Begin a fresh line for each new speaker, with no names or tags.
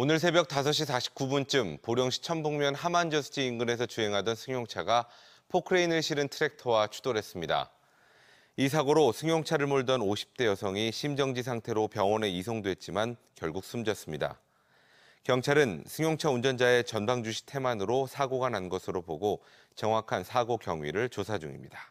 오늘 새벽 5시 49분쯤 보령시 천북면 하만저수지 인근에서 주행하던 승용차가 포크레인을 실은 트랙터와 추돌했습니다. 이 사고로 승용차를 몰던 50대 여성이 심정지 상태로 병원에 이송됐지만 결국 숨졌습니다. 경찰은 승용차 운전자의 전방주시 태만으로 사고가 난 것으로 보고 정확한 사고 경위를 조사 중입니다.